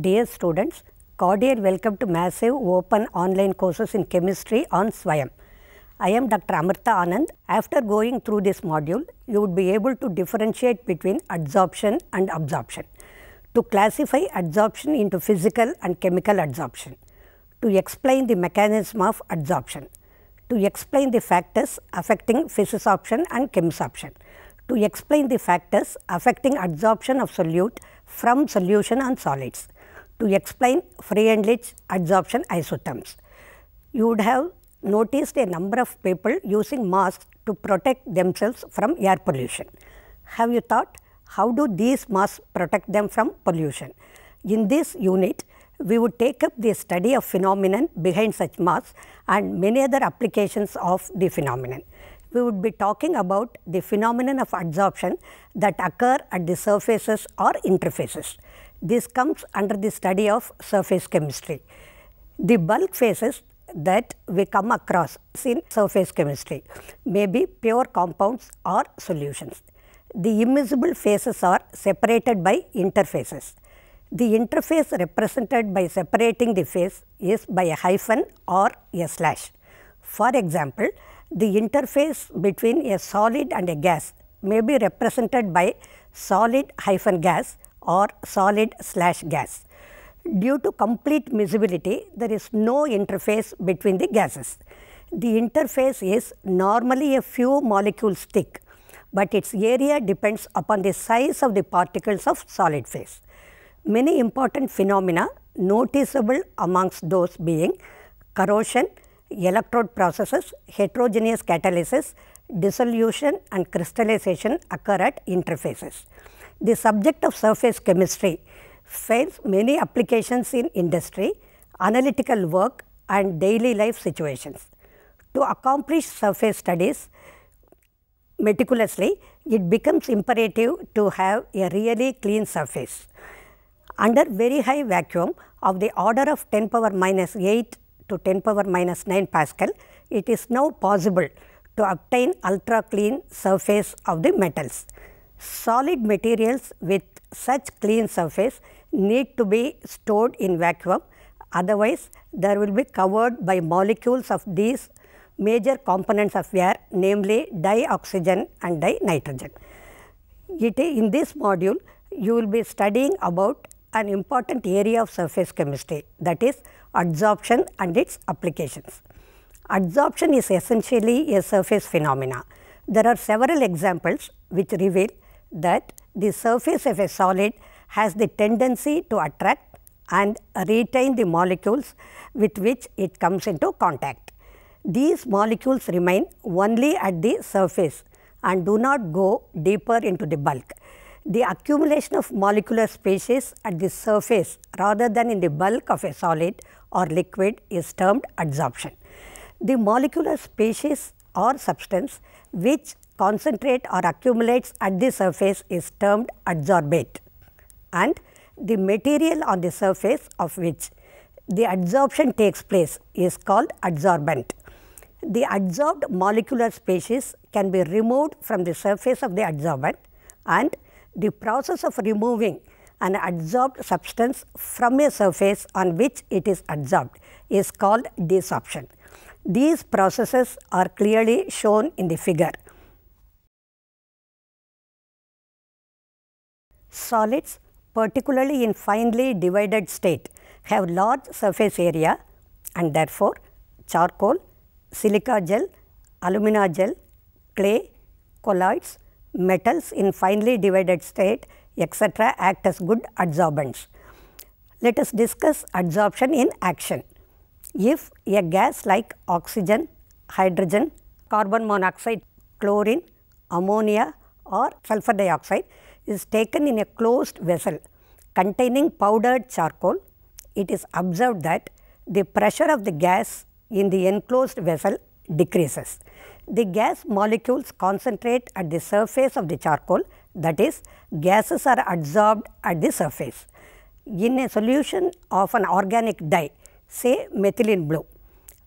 Dear students, cordial welcome to massive open online courses in chemistry on SWAYAM. I am Dr. Amrita Anand. After going through this module, you would be able to differentiate between adsorption and absorption, to classify adsorption into physical and chemical adsorption, to explain the mechanism of adsorption, to explain the factors affecting physisorption and chemisorption, to explain the factors affecting adsorption of solute from solution on solids to explain free and rich adsorption isotherms. You would have noticed a number of people using masks to protect themselves from air pollution. Have you thought how do these masks protect them from pollution? In this unit, we would take up the study of phenomenon behind such masks and many other applications of the phenomenon. We would be talking about the phenomenon of adsorption that occur at the surfaces or interfaces. This comes under the study of surface chemistry. The bulk phases that we come across in surface chemistry may be pure compounds or solutions. The immiscible phases are separated by interfaces. The interface represented by separating the phase is by a hyphen or a slash. For example, the interface between a solid and a gas may be represented by solid hyphen gas or solid slash gas. Due to complete miscibility, there is no interface between the gases. The interface is normally a few molecules thick, but its area depends upon the size of the particles of solid phase. Many important phenomena noticeable amongst those being corrosion, electrode processes, heterogeneous catalysis, dissolution and crystallization occur at interfaces. The subject of surface chemistry finds many applications in industry, analytical work and daily life situations. To accomplish surface studies meticulously, it becomes imperative to have a really clean surface. Under very high vacuum of the order of 10 power minus 8 to 10 power minus 9 Pascal, it is now possible to obtain ultra clean surface of the metals. Solid materials with such clean surface need to be stored in vacuum otherwise there will be covered by molecules of these major components of air namely dioxygen and dinitrogen. It, in this module you will be studying about an important area of surface chemistry that is adsorption and its applications. Adsorption is essentially a surface phenomena. There are several examples which reveal that the surface of a solid has the tendency to attract and retain the molecules with which it comes into contact. These molecules remain only at the surface and do not go deeper into the bulk. The accumulation of molecular species at the surface rather than in the bulk of a solid or liquid is termed adsorption. The molecular species or substance which concentrate or accumulates at the surface is termed adsorbate and the material on the surface of which the adsorption takes place is called adsorbent. The adsorbed molecular species can be removed from the surface of the adsorbent and the process of removing an adsorbed substance from a surface on which it is adsorbed is called desorption. These processes are clearly shown in the figure. Solids, particularly in finely divided state, have large surface area and therefore, charcoal, silica gel, alumina gel, clay, colloids, metals in finely divided state etc. act as good adsorbents. Let us discuss adsorption in action. If a gas like oxygen, hydrogen, carbon monoxide, chlorine, ammonia or sulfur dioxide is taken in a closed vessel containing powdered charcoal, it is observed that the pressure of the gas in the enclosed vessel decreases. The gas molecules concentrate at the surface of the charcoal that is gases are adsorbed at the surface. In a solution of an organic dye say methylene blue,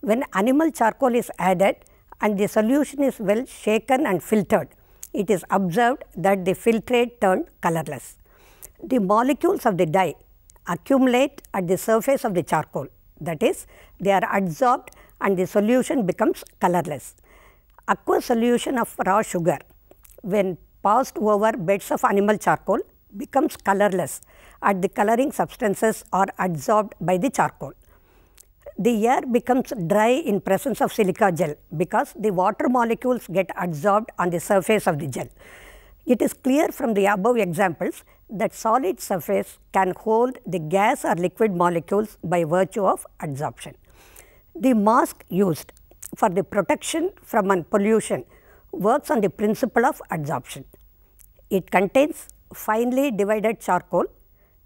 when animal charcoal is added and the solution is well shaken and filtered, it is observed that the filtrate turned colorless. The molecules of the dye accumulate at the surface of the charcoal that is they are adsorbed and the solution becomes colorless. Aqueous solution of raw sugar when passed over beds of animal charcoal becomes colorless at the coloring substances are adsorbed by the charcoal the air becomes dry in presence of silica gel because the water molecules get adsorbed on the surface of the gel. It is clear from the above examples that solid surface can hold the gas or liquid molecules by virtue of adsorption. The mask used for the protection from pollution works on the principle of adsorption. It contains finely divided charcoal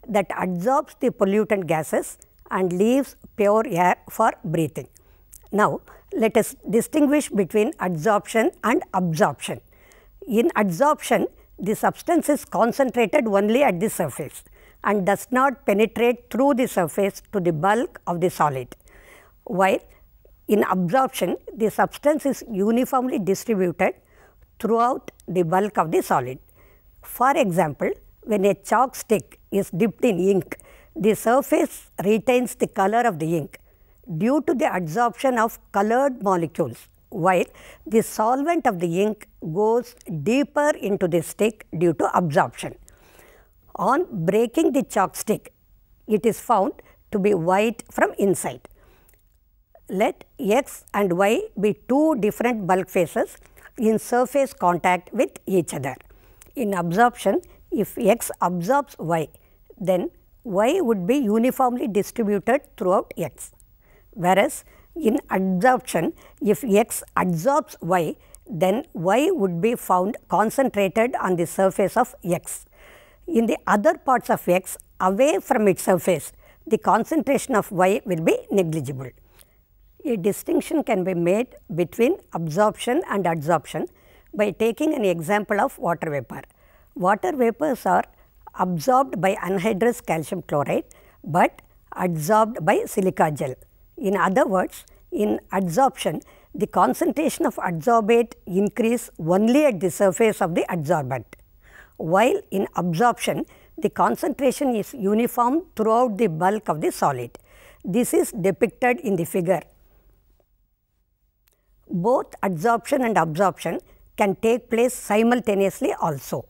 that adsorbs the pollutant gases and leaves pure air for breathing. Now, let us distinguish between adsorption and absorption. In adsorption, the substance is concentrated only at the surface and does not penetrate through the surface to the bulk of the solid, while in absorption, the substance is uniformly distributed throughout the bulk of the solid. For example, when a chalk stick is dipped in ink, the surface retains the color of the ink due to the adsorption of colored molecules, while the solvent of the ink goes deeper into the stick due to absorption. On breaking the chalk stick, it is found to be white from inside. Let x and y be two different bulk phases in surface contact with each other. In absorption, if x absorbs y, then y would be uniformly distributed throughout x. Whereas, in adsorption, if x adsorbs y, then y would be found concentrated on the surface of x. In the other parts of x, away from its surface, the concentration of y will be negligible. A distinction can be made between absorption and adsorption by taking an example of water vapor. Water vapors are absorbed by anhydrous calcium chloride but adsorbed by silica gel. In other words, in adsorption, the concentration of adsorbate increase only at the surface of the adsorbent, while in absorption, the concentration is uniform throughout the bulk of the solid. This is depicted in the figure. Both adsorption and absorption can take place simultaneously also.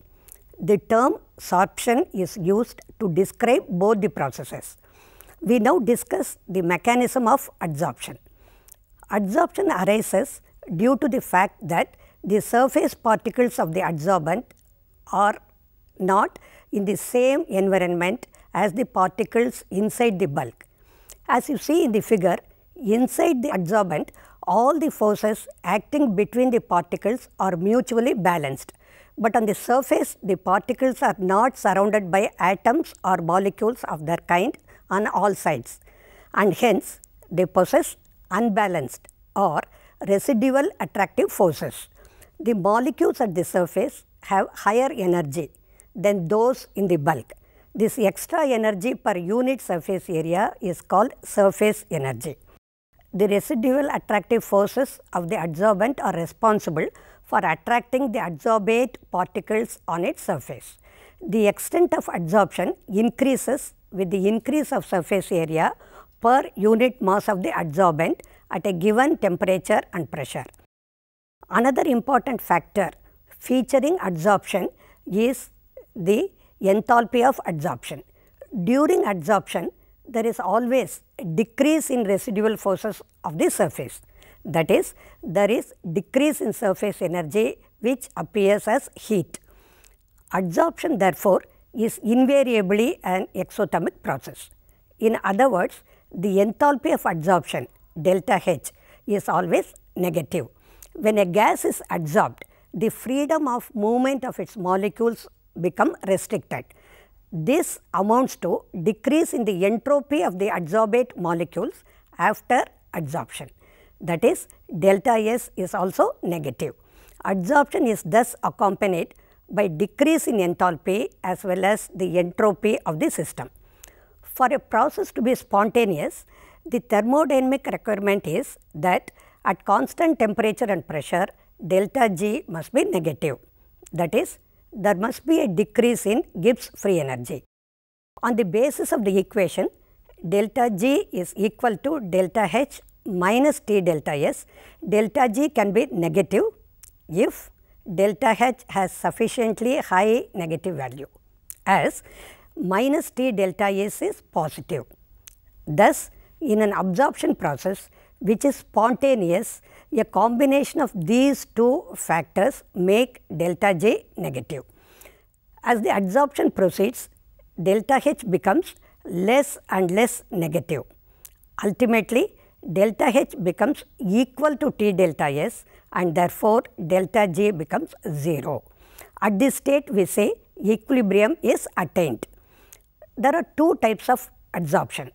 The term sorption is used to describe both the processes. We now discuss the mechanism of adsorption. Adsorption arises due to the fact that the surface particles of the adsorbent are not in the same environment as the particles inside the bulk. As you see in the figure, inside the adsorbent, all the forces acting between the particles are mutually balanced but on the surface the particles are not surrounded by atoms or molecules of their kind on all sides and hence they possess unbalanced or residual attractive forces. The molecules at the surface have higher energy than those in the bulk. This extra energy per unit surface area is called surface energy. The residual attractive forces of the adsorbent are responsible for attracting the adsorbate particles on its surface. The extent of adsorption increases with the increase of surface area per unit mass of the adsorbent at a given temperature and pressure. Another important factor featuring adsorption is the enthalpy of adsorption. During adsorption, there is always a decrease in residual forces of the surface. That is, there is decrease in surface energy which appears as heat. Adsorption therefore, is invariably an exothermic process. In other words, the enthalpy of adsorption delta H is always negative. When a gas is adsorbed, the freedom of movement of its molecules become restricted. This amounts to decrease in the entropy of the adsorbate molecules after adsorption that is delta S is also negative. Adsorption is thus accompanied by decrease in enthalpy as well as the entropy of the system. For a process to be spontaneous, the thermodynamic requirement is that at constant temperature and pressure, delta G must be negative. That is, there must be a decrease in Gibbs free energy. On the basis of the equation, delta G is equal to delta H minus T delta S, delta G can be negative if delta H has sufficiently high negative value as minus T delta S is positive. Thus, in an absorption process which is spontaneous, a combination of these two factors make delta J negative. As the adsorption proceeds, delta H becomes less and less negative. Ultimately, delta H becomes equal to T delta S and therefore, delta J becomes 0. At this state we say equilibrium is attained. There are two types of adsorption,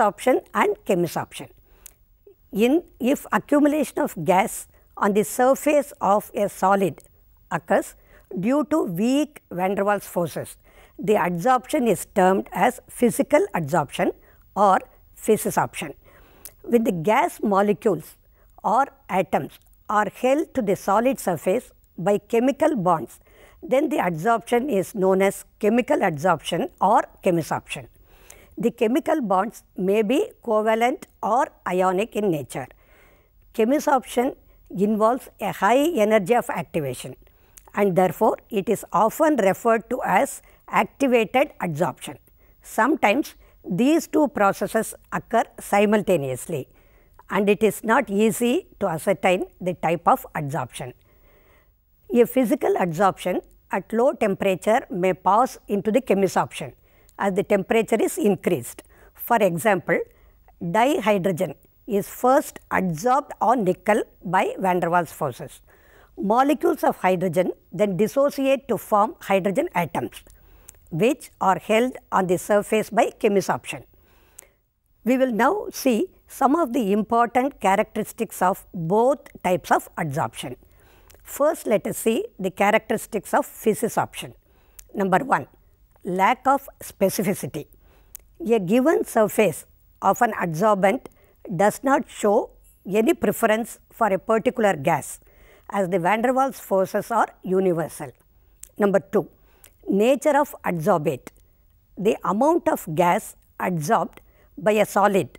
option and chemisorption. In if accumulation of gas on the surface of a solid occurs due to weak van der Waals forces, the adsorption is termed as physical adsorption or physisorption with the gas molecules or atoms are held to the solid surface by chemical bonds, then the adsorption is known as chemical adsorption or chemisorption. The chemical bonds may be covalent or ionic in nature. Chemisorption involves a high energy of activation and therefore, it is often referred to as activated adsorption. Sometimes these two processes occur simultaneously and it is not easy to ascertain the type of adsorption. A physical adsorption at low temperature may pass into the chemisorption as the temperature is increased. For example, dihydrogen is first adsorbed on nickel by van der Waals forces. Molecules of hydrogen then dissociate to form hydrogen atoms which are held on the surface by chemisorption. We will now see some of the important characteristics of both types of adsorption. First, let us see the characteristics of physisorption. Number 1. Lack of specificity. A given surface of an adsorbent does not show any preference for a particular gas as the van der Waals forces are universal. Number 2 nature of adsorbate. The amount of gas adsorbed by a solid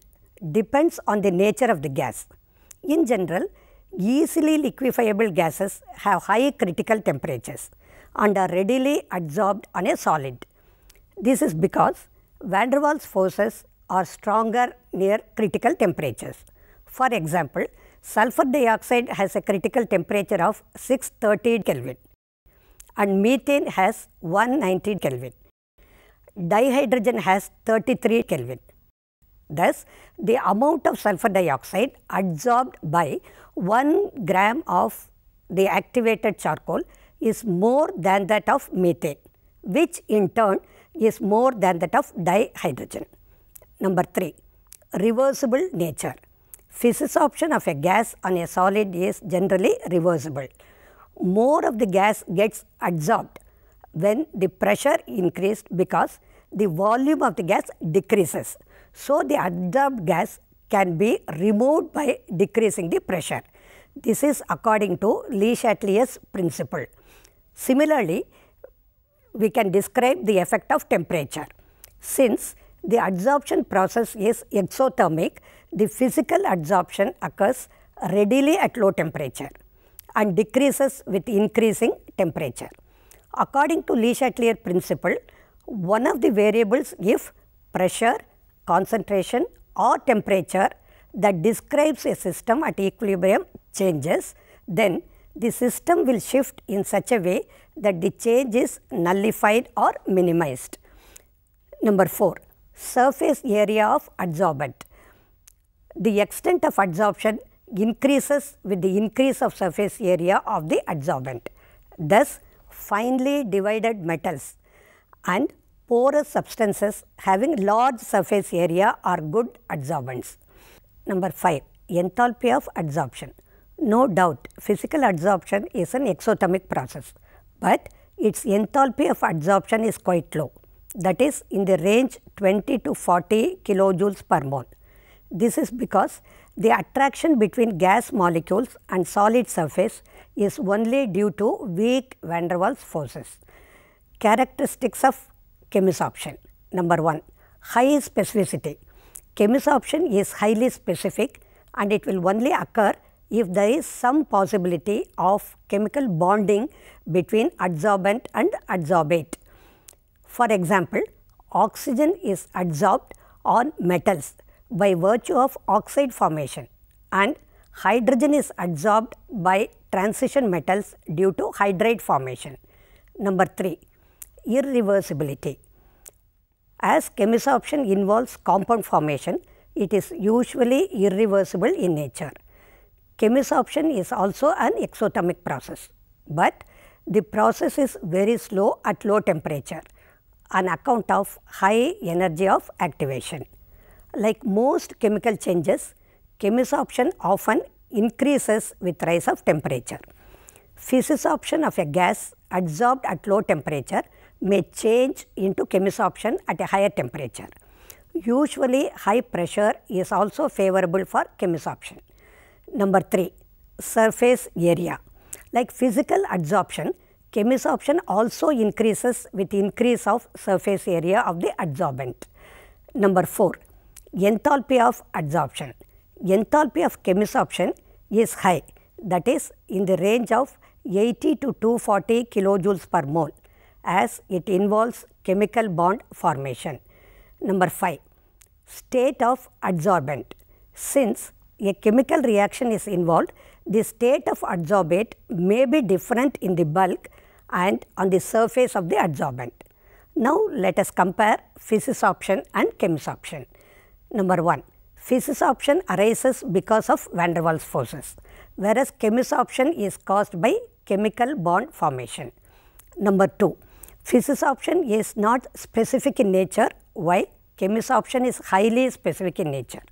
depends on the nature of the gas. In general, easily liquefiable gases have high critical temperatures and are readily adsorbed on a solid. This is because van der Waals forces are stronger near critical temperatures. For example, sulfur dioxide has a critical temperature of 630 Kelvin and methane has 190 Kelvin. Dihydrogen has 33 Kelvin. Thus, the amount of sulfur dioxide absorbed by 1 gram of the activated charcoal is more than that of methane, which in turn is more than that of dihydrogen. Number 3. Reversible nature. Physics option of a gas on a solid is generally reversible more of the gas gets adsorbed when the pressure increased because the volume of the gas decreases. So, the adsorbed gas can be removed by decreasing the pressure. This is according to Le Chatelier's principle. Similarly, we can describe the effect of temperature. Since the adsorption process is exothermic, the physical adsorption occurs readily at low temperature and decreases with increasing temperature. According to Le Chatelier principle, one of the variables if pressure, concentration or temperature that describes a system at equilibrium changes, then the system will shift in such a way that the change is nullified or minimized. Number 4. Surface area of adsorbent. The extent of adsorption increases with the increase of surface area of the adsorbent. Thus, finely divided metals and porous substances having large surface area are good adsorbents. Number 5. Enthalpy of adsorption. No doubt physical adsorption is an exothermic process, but its enthalpy of adsorption is quite low that is in the range 20 to 40 kilojoules per mole. This is because the attraction between gas molecules and solid surface is only due to weak van der Waals forces. Characteristics of chemisorption. Number 1. High specificity. Chemisorption is highly specific and it will only occur if there is some possibility of chemical bonding between adsorbent and adsorbate. For example, oxygen is adsorbed on metals by virtue of oxide formation and hydrogen is adsorbed by transition metals due to hydride formation. Number 3. Irreversibility. As chemisorption involves compound formation, it is usually irreversible in nature. Chemisorption is also an exothermic process, but the process is very slow at low temperature on account of high energy of activation. Like most chemical changes, chemisorption often increases with rise of temperature. Physisorption of a gas adsorbed at low temperature may change into chemisorption at a higher temperature. Usually high pressure is also favorable for chemisorption. Number 3. Surface area. Like physical adsorption, chemisorption also increases with increase of surface area of the adsorbent. Number 4 enthalpy of adsorption. Enthalpy of chemisorption is high that is in the range of 80 to 240 kilojoules per mole as it involves chemical bond formation. Number 5. State of adsorbent. Since a chemical reaction is involved, the state of adsorbate may be different in the bulk and on the surface of the adsorbent. Now, let us compare physisorption and chemisorption. Number 1. Physics option arises because of van der Waals forces, whereas chemist option is caused by chemical bond formation. Number 2. Physics option is not specific in nature Why? chemist option is highly specific in nature.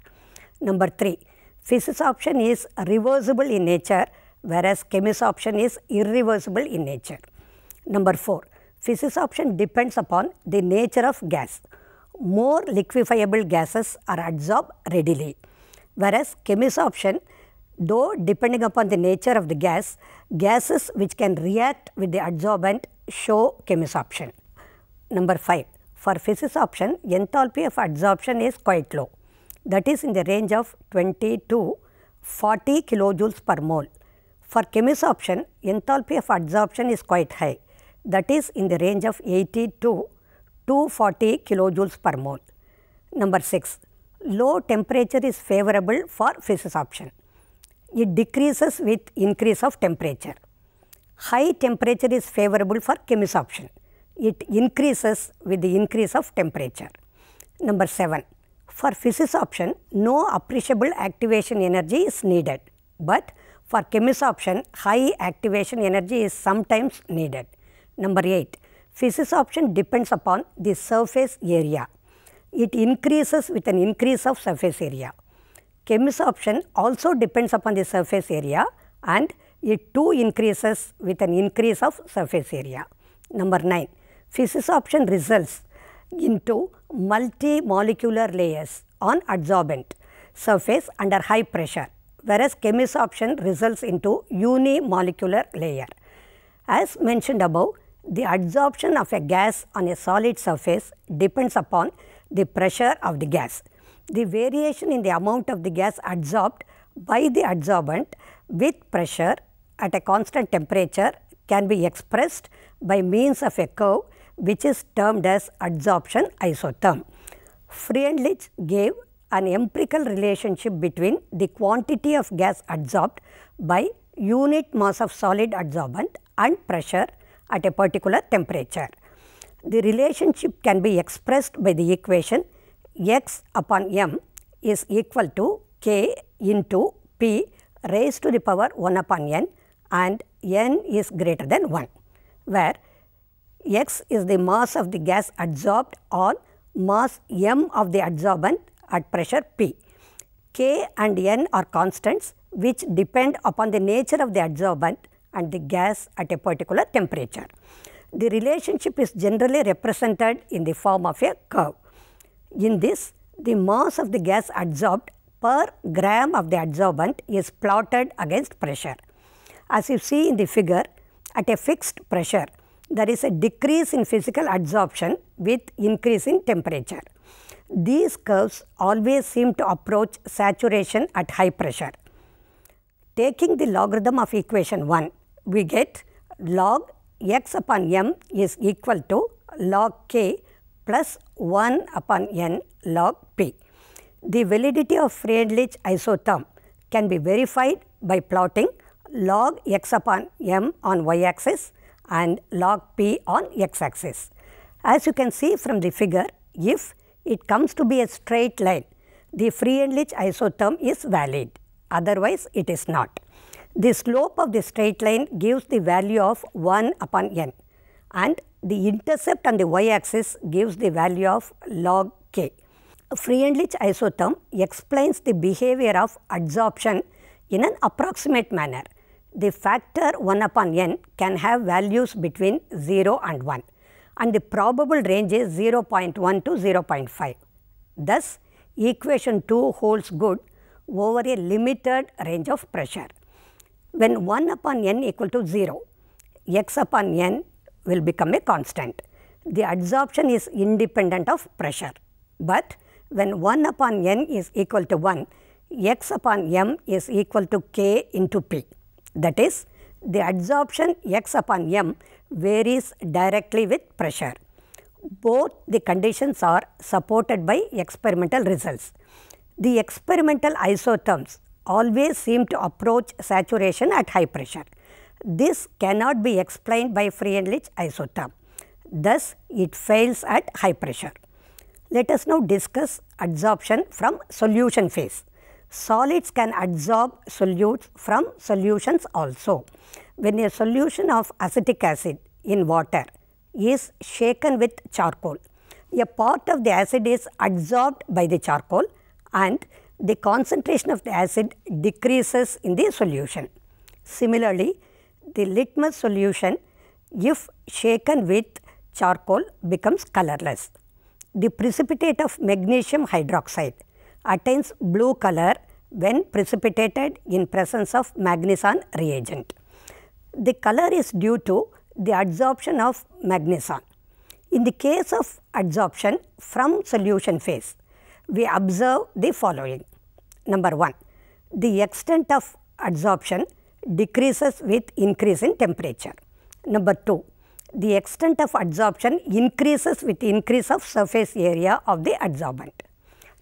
Number 3. Physics option is reversible in nature whereas chemist option is irreversible in nature. Number 4. Physics option depends upon the nature of gas more liquefiable gases are adsorbed readily. Whereas chemisorption, though depending upon the nature of the gas, gases which can react with the adsorbent show chemisorption. Number 5. For option, enthalpy of adsorption is quite low. That is in the range of 20 to 40 kilojoules per mole. For chemisorption, enthalpy of adsorption is quite high. That is in the range of 80 to 240 kilojoules per mole. Number 6. Low temperature is favorable for physis option. It decreases with increase of temperature. High temperature is favorable for chemis option. It increases with the increase of temperature. Number 7. For physis option, no appreciable activation energy is needed, but for chemis option, high activation energy is sometimes needed. Number 8 physis option depends upon the surface area. It increases with an increase of surface area. Chemis option also depends upon the surface area and it too increases with an increase of surface area. Number 9. physis option results into multi-molecular layers on adsorbent surface under high pressure whereas chemis option results into unimolecular layer. As mentioned above, the adsorption of a gas on a solid surface depends upon the pressure of the gas. The variation in the amount of the gas adsorbed by the adsorbent with pressure at a constant temperature can be expressed by means of a curve which is termed as adsorption isotherm. Free and gave an empirical relationship between the quantity of gas adsorbed by unit mass of solid adsorbent and pressure at a particular temperature. The relationship can be expressed by the equation x upon m is equal to k into p raised to the power 1 upon n and n is greater than 1, where x is the mass of the gas adsorbed or mass m of the adsorbent at pressure p. k and n are constants which depend upon the nature of the adsorbent and the gas at a particular temperature. The relationship is generally represented in the form of a curve. In this, the mass of the gas adsorbed per gram of the adsorbent is plotted against pressure. As you see in the figure, at a fixed pressure, there is a decrease in physical adsorption with increase in temperature. These curves always seem to approach saturation at high pressure. Taking the logarithm of equation 1, we get log x upon m is equal to log k plus 1 upon n log p. The validity of Friedlich isotherm can be verified by plotting log x upon m on y axis and log p on x axis. As you can see from the figure, if it comes to be a straight line, the Friedlich isotherm is valid, otherwise it is not. The slope of the straight line gives the value of 1 upon n and the intercept on the y-axis gives the value of log k. Friendlich isotherm explains the behavior of adsorption in an approximate manner. The factor 1 upon n can have values between 0 and 1 and the probable range is 0.1 to 0.5. Thus, equation 2 holds good over a limited range of pressure when 1 upon n equal to 0, x upon n will become a constant. The adsorption is independent of pressure, but when 1 upon n is equal to 1, x upon m is equal to k into p. That is, the adsorption x upon m varies directly with pressure. Both the conditions are supported by experimental results. The experimental isotherms always seem to approach saturation at high pressure. This cannot be explained by free and isotherm. Thus, it fails at high pressure. Let us now discuss adsorption from solution phase. Solids can adsorb solutes from solutions also. When a solution of acetic acid in water is shaken with charcoal, a part of the acid is adsorbed by the charcoal and the concentration of the acid decreases in the solution. Similarly, the litmus solution if shaken with charcoal becomes colorless. The precipitate of magnesium hydroxide attains blue color when precipitated in presence of magneson reagent. The color is due to the adsorption of magneson. In the case of adsorption from solution phase, we observe the following. Number 1, the extent of adsorption decreases with increase in temperature. Number 2, the extent of adsorption increases with increase of surface area of the adsorbent.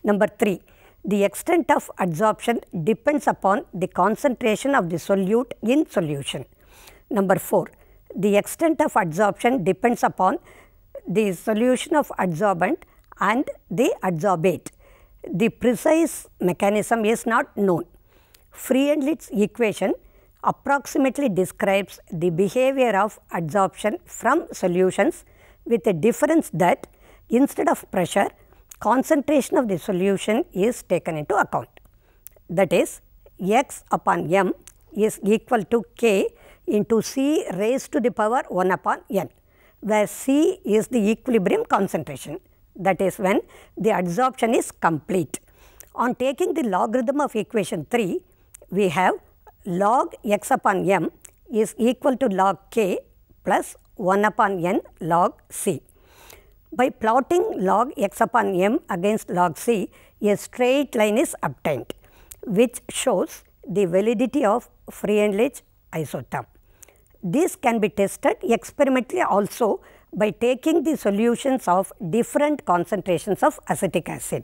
Number 3, the extent of adsorption depends upon the concentration of the solute in solution. Number 4, the extent of adsorption depends upon the solution of adsorbent and they adsorbate. The precise mechanism is not known. Friendlich's equation approximately describes the behavior of adsorption from solutions with a difference that instead of pressure, concentration of the solution is taken into account. That is, x upon m is equal to k into c raised to the power 1 upon n, where c is the equilibrium concentration that is when the adsorption is complete. On taking the logarithm of equation 3, we have log x upon m is equal to log k plus 1 upon n log c. By plotting log x upon m against log c, a straight line is obtained, which shows the validity of Free isotherm. This can be tested experimentally also by taking the solutions of different concentrations of acetic acid.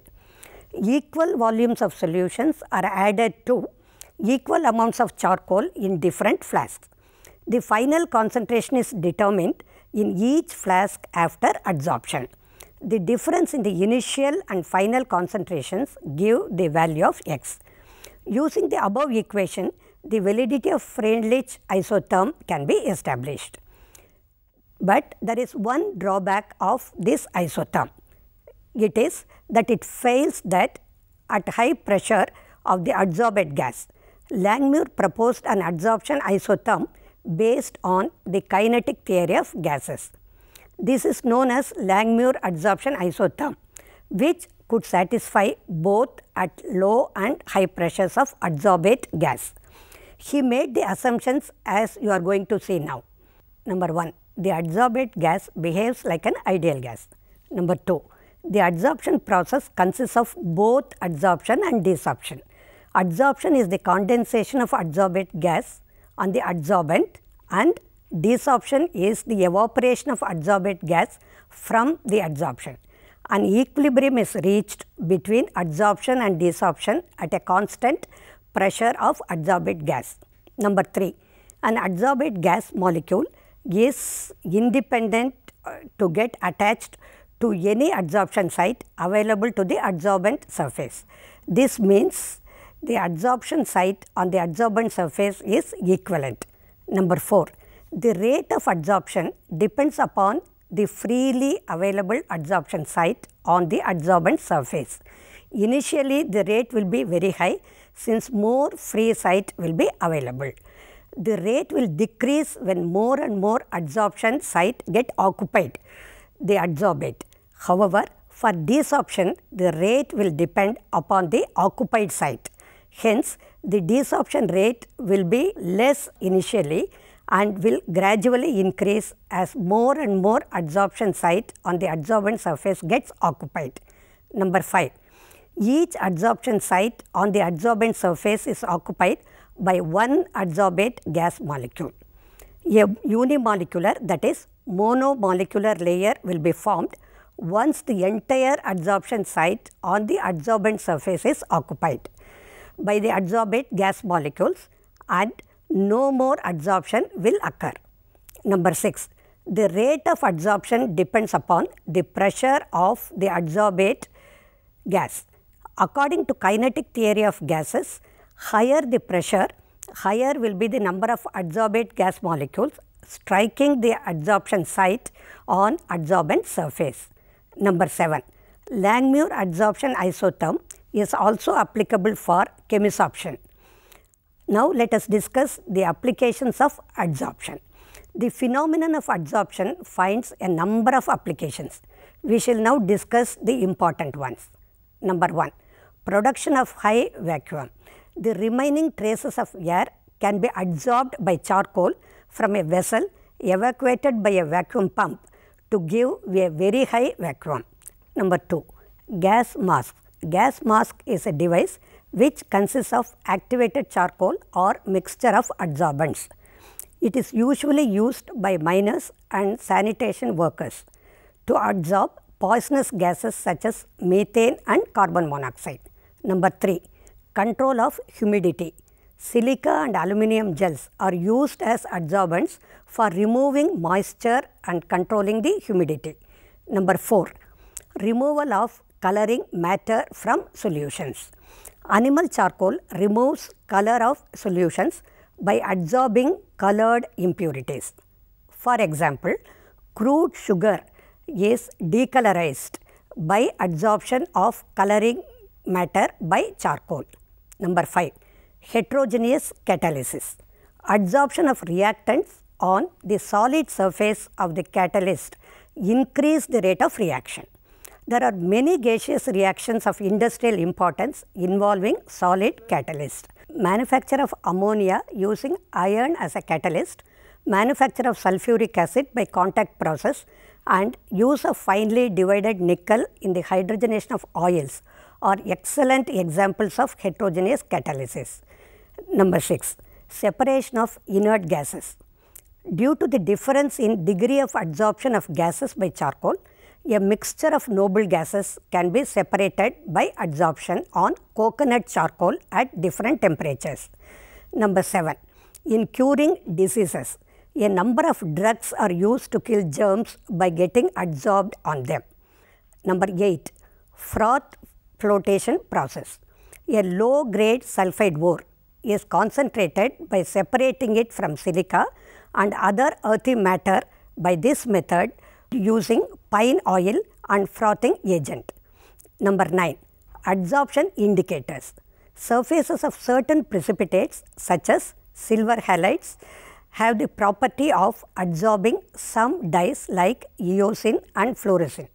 Equal volumes of solutions are added to equal amounts of charcoal in different flasks. The final concentration is determined in each flask after adsorption. The difference in the initial and final concentrations give the value of x. Using the above equation, the validity of Freundlich isotherm can be established. But there is one drawback of this isotherm. It is that it fails that at high pressure of the adsorbed gas. Langmuir proposed an adsorption isotherm based on the kinetic theory of gases. This is known as Langmuir adsorption isotherm, which could satisfy both at low and high pressures of adsorbate gas. He made the assumptions as you are going to see now. Number 1 the adsorbate gas behaves like an ideal gas. Number 2, the adsorption process consists of both adsorption and desorption. Adsorption is the condensation of adsorbate gas on the adsorbent and desorption is the evaporation of adsorbate gas from the adsorption. An equilibrium is reached between adsorption and desorption at a constant pressure of adsorbate gas. Number 3, an adsorbate gas molecule is independent uh, to get attached to any adsorption site available to the adsorbent surface. This means the adsorption site on the adsorbent surface is equivalent. Number 4. The rate of adsorption depends upon the freely available adsorption site on the adsorbent surface. Initially, the rate will be very high since more free site will be available the rate will decrease when more and more adsorption site get occupied, they adsorb it. However, for desorption, the rate will depend upon the occupied site. Hence, the desorption rate will be less initially and will gradually increase as more and more adsorption site on the adsorbent surface gets occupied. Number 5. Each adsorption site on the adsorbent surface is occupied by one adsorbate gas molecule. A unimolecular that is monomolecular layer will be formed once the entire adsorption site on the adsorbent surface is occupied by the adsorbate gas molecules and no more adsorption will occur. Number 6. The rate of adsorption depends upon the pressure of the adsorbate gas. According to kinetic theory of gases, Higher the pressure, higher will be the number of adsorbate gas molecules striking the adsorption site on adsorbent surface. Number 7. Langmuir adsorption isotherm is also applicable for chemisorption. Now let us discuss the applications of adsorption. The phenomenon of adsorption finds a number of applications. We shall now discuss the important ones. Number 1. Production of high vacuum the remaining traces of air can be adsorbed by charcoal from a vessel evacuated by a vacuum pump to give a very high vacuum. Number 2. Gas mask. Gas mask is a device which consists of activated charcoal or mixture of adsorbents. It is usually used by miners and sanitation workers to adsorb poisonous gases such as methane and carbon monoxide. Number 3 Control of humidity. Silica and aluminium gels are used as adsorbents for removing moisture and controlling the humidity. Number 4. Removal of coloring matter from solutions. Animal charcoal removes color of solutions by adsorbing colored impurities. For example, crude sugar is decolorized by adsorption of coloring matter by charcoal. Number 5. Heterogeneous catalysis. Adsorption of reactants on the solid surface of the catalyst increase the rate of reaction. There are many gaseous reactions of industrial importance involving solid catalyst. Manufacture of ammonia using iron as a catalyst, manufacture of sulfuric acid by contact process and use of finely divided nickel in the hydrogenation of oils are excellent examples of heterogeneous catalysis. Number 6. Separation of inert gases. Due to the difference in degree of adsorption of gases by charcoal, a mixture of noble gases can be separated by adsorption on coconut charcoal at different temperatures. Number 7. In curing diseases, a number of drugs are used to kill germs by getting adsorbed on them. Number 8. Froth flotation process. A low grade sulfide ore is concentrated by separating it from silica and other earthy matter by this method using pine oil and frothing agent. Number 9. Adsorption indicators. Surfaces of certain precipitates such as silver halides have the property of adsorbing some dyes like eosin and fluorescein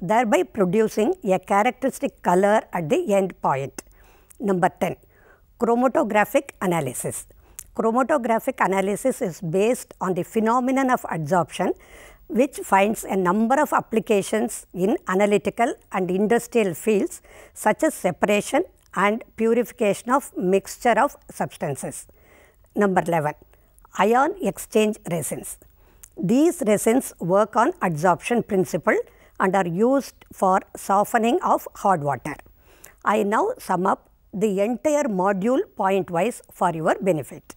thereby producing a characteristic color at the end point. Number 10, chromatographic analysis. Chromatographic analysis is based on the phenomenon of adsorption which finds a number of applications in analytical and industrial fields such as separation and purification of mixture of substances. Number 11, ion exchange resins. These resins work on adsorption principle and are used for softening of hard water. I now sum up the entire module point wise for your benefit.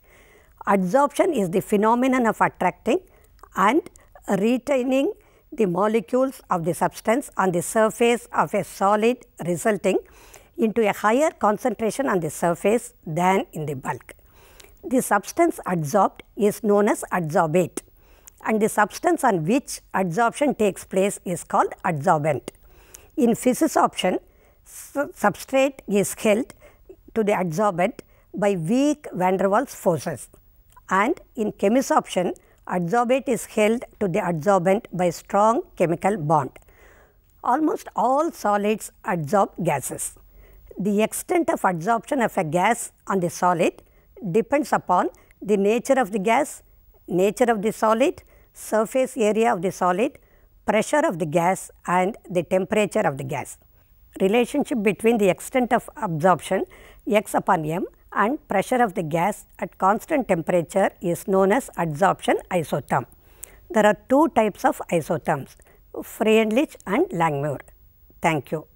Adsorption is the phenomenon of attracting and retaining the molecules of the substance on the surface of a solid resulting into a higher concentration on the surface than in the bulk. The substance adsorbed is known as adsorbate and the substance on which adsorption takes place is called adsorbent. In physisorption, substrate is held to the adsorbent by weak van der Waals forces and in chemisorption, adsorbate is held to the adsorbent by strong chemical bond. Almost all solids adsorb gases. The extent of adsorption of a gas on the solid depends upon the nature of the gas, nature of the solid surface area of the solid, pressure of the gas and the temperature of the gas. Relationship between the extent of absorption x upon m and pressure of the gas at constant temperature is known as adsorption isotherm. There are two types of isotherms, Freundlich and Langmuir. Thank you.